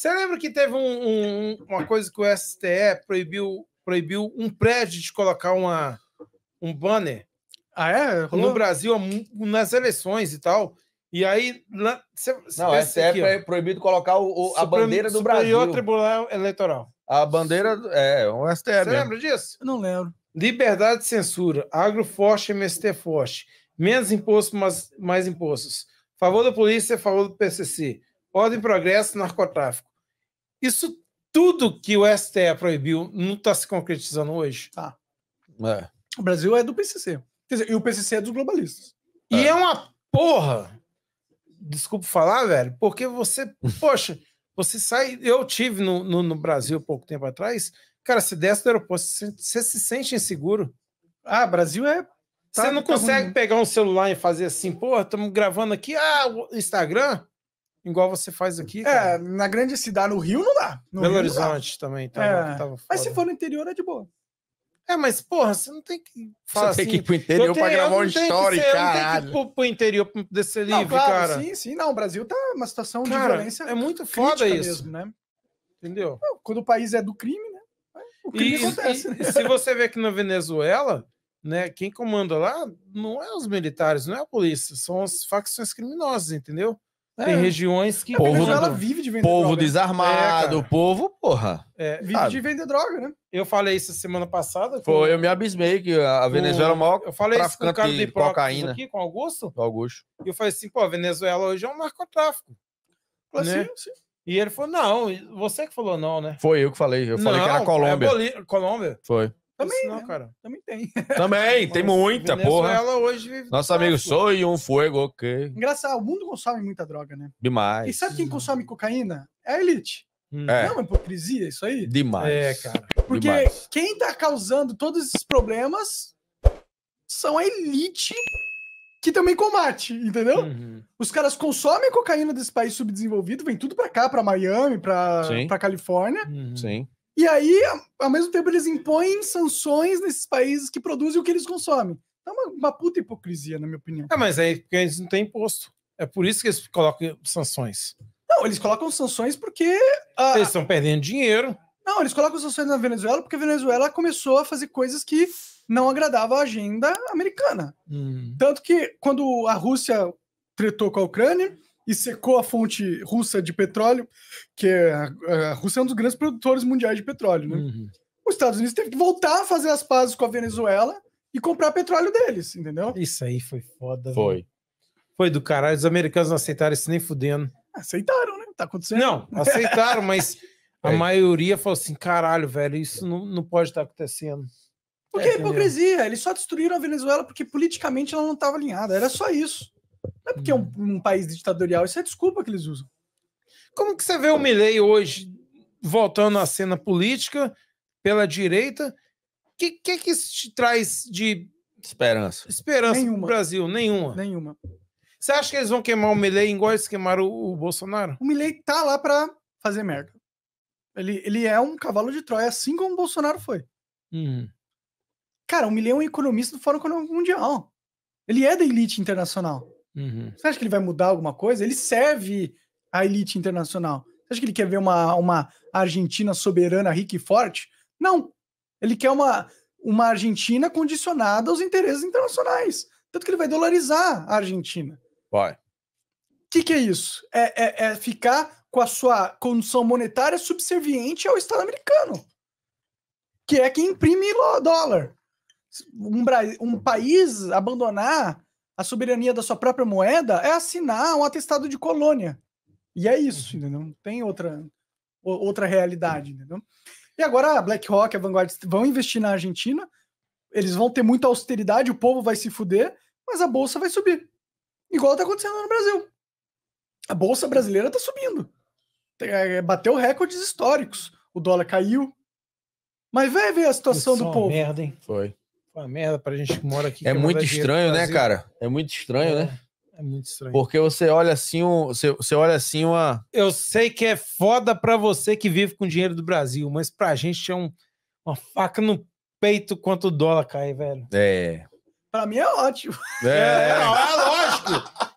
Você lembra que teve um, um, uma coisa que o STE proibiu, proibiu um prédio de colocar uma, um banner? Ah, é? Rolou? No Brasil, nas eleições e tal. E aí. Na, cê, cê não, STF aqui, é proibido colocar o, o a bandeira do Superior Brasil. Superior Tribunal Eleitoral. A bandeira. É, o é STF. Você lembra disso? não lembro. Liberdade de censura. Agroforte forte, MST forte. Menos impostos, mas mais impostos. Favor da polícia, favor do PCC. Ordem progresso, narcotráfico. Isso tudo que o STE proibiu não está se concretizando hoje. Tá. É. O Brasil é do PCC. Quer dizer, e o PCC é dos globalistas. É. E é uma porra. Desculpa falar, velho, porque você, poxa, você sai. Eu tive no, no, no Brasil pouco tempo atrás. Cara, se desce do aeroporto, você, você se sente inseguro. Ah, Brasil é. Tá, você não tá consegue ruim. pegar um celular e fazer assim, porra, estamos gravando aqui. Ah, Instagram igual você faz aqui. É, cara. na grande cidade, no Rio não dá. No Belo Rio, Horizonte dá. também, tava, é. tava Mas se for no interior é de boa. É, mas porra, você não tem que você assim. tem que ir pro interior tenho, pra gravar uma história, cara caralho. não tem que ir pro, interior pra descer livre, não, claro, cara. Sim, sim. Não, o Brasil tá uma situação cara, de violência é muito foda isso. mesmo, né? Entendeu? quando o país é do crime, né? O crime e, acontece. E, né? Se você vê que na Venezuela, né, quem comanda lá não é os militares, não é a polícia, são as facções criminosas, entendeu? É. Tem regiões que. povo, Venezuela vive de vender povo droga. Né? desarmado, é, povo, porra. É, vive sabe? de vender droga, né? Eu falei isso semana passada. Foi, eu me abismei que a Venezuela é o... é maior. Eu falei isso com o cara de cocaína. aqui, com o Augusto. Com Augusto. E eu falei assim, pô, a Venezuela hoje é um narcotráfico. Eu falei, né? sim, sim. E ele falou, não, você que falou não, né? Foi eu que falei. Eu não, falei que era Colômbia. É Bolí Colômbia? Foi. Também, não, né? cara. Também tem. Também, tem muita, porra. hoje... Nosso amigo, sou e um fogo ok. Engraçado, o mundo consome muita droga, né? Demais. E sabe quem consome cocaína? É a elite. Hum. É. Não é uma hipocrisia isso aí? Demais. É, cara. Porque Demais. quem tá causando todos esses problemas são a elite que também combate, entendeu? Uhum. Os caras consomem cocaína desse país subdesenvolvido, vem tudo pra cá, pra Miami, pra, Sim. pra Califórnia. Uhum. Sim. E aí, ao mesmo tempo, eles impõem sanções nesses países que produzem o que eles consomem. Então, é uma, uma puta hipocrisia, na minha opinião. É, mas aí é porque eles não têm imposto. É por isso que eles colocam sanções. Não, eles colocam sanções porque. Ah, eles estão perdendo dinheiro. Não, eles colocam sanções na Venezuela porque a Venezuela começou a fazer coisas que não agradavam a agenda americana. Hum. Tanto que quando a Rússia tretou com a Ucrânia, e secou a fonte russa de petróleo, que é, é a, Rússia é um dos grandes produtores mundiais de petróleo, né? Uhum. Os Estados Unidos teve que voltar a fazer as pazes com a Venezuela e comprar petróleo deles, entendeu? Isso aí foi foda. Foi. Foi do caralho. Os americanos não aceitaram isso nem fudendo. Aceitaram, né? Tá acontecendo. Não, aceitaram, mas a é. maioria falou assim: caralho, velho, isso não, não pode estar tá acontecendo. Porque é, é hipocrisia. Eles só destruíram a Venezuela porque politicamente ela não estava alinhada. Era só isso. Não é porque é um, um país ditatorial, isso é desculpa que eles usam. Como que você vê o Milley hoje voltando à cena política pela direita? O que, que, que isso te traz de esperança? Esperança Nenhuma. Brasil? Nenhuma. Nenhuma. Você acha que eles vão queimar o Milley igual eles queimaram o, o Bolsonaro? O Milley tá lá para fazer merda. Ele, ele é um cavalo de Troia, assim como o Bolsonaro foi. Uhum. Cara, o Milley é um economista do Fórum Econômico Mundial. Ele é da elite internacional. Uhum. Você acha que ele vai mudar alguma coisa? Ele serve a elite internacional. Você acha que ele quer ver uma, uma Argentina soberana, rica e forte? Não. Ele quer uma, uma Argentina condicionada aos interesses internacionais. Tanto que ele vai dolarizar a Argentina. Vai. O que, que é isso? É, é, é ficar com a sua condição monetária subserviente ao Estado americano, que é quem imprime dólar. Um, um país abandonar a soberania da sua própria moeda é assinar um atestado de colônia. E é isso, uhum. entendeu? Não tem outra, outra realidade, entendeu? E agora a BlackRock, a Vanguard vão investir na Argentina, eles vão ter muita austeridade, o povo vai se fuder, mas a bolsa vai subir. Igual está acontecendo no Brasil. A bolsa brasileira está subindo. É, é, bateu recordes históricos. O dólar caiu. Mas vai ver a situação do povo. Merda, hein? Foi uma merda pra gente que mora aqui. É muito estranho, né, cara? É muito estranho, né? é, né? É muito estranho. Porque você olha assim, um, você, você olha assim uma. Eu sei que é foda pra você que vive com dinheiro do Brasil, mas pra gente é um, uma faca no peito quanto o dólar cai, velho. É. Pra mim é ótimo. É, é, é lógico.